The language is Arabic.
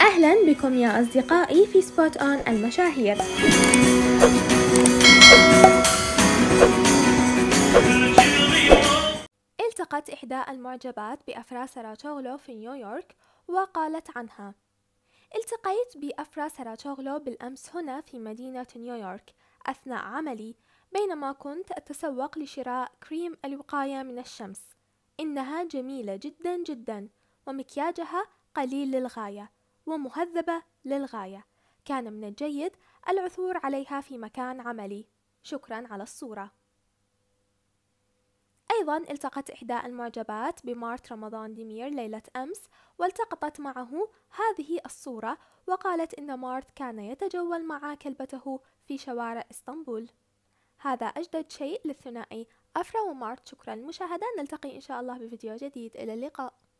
أهلا بكم يا أصدقائي في سبوت أون المشاهير التقت إحدى المعجبات بأفرا ساراتوغلو في نيويورك وقالت عنها التقيت بأفرا ساراتوغلو بالأمس هنا في مدينة نيويورك أثناء عملي بينما كنت أتسوق لشراء كريم الوقاية من الشمس إنها جميلة جدا جدا ومكياجها قليل للغاية ومهذبة للغاية كان من الجيد العثور عليها في مكان عملي شكرا على الصورة أيضا التقت إحدى المعجبات بمارت رمضان ديمير ليلة أمس والتقطت معه هذه الصورة وقالت إن مارت كان يتجول مع كلبته في شوارع إسطنبول هذا أجدد شيء للثنائي أفرا ومارت شكرا للمشاهدة نلتقي إن شاء الله بفيديو جديد إلى اللقاء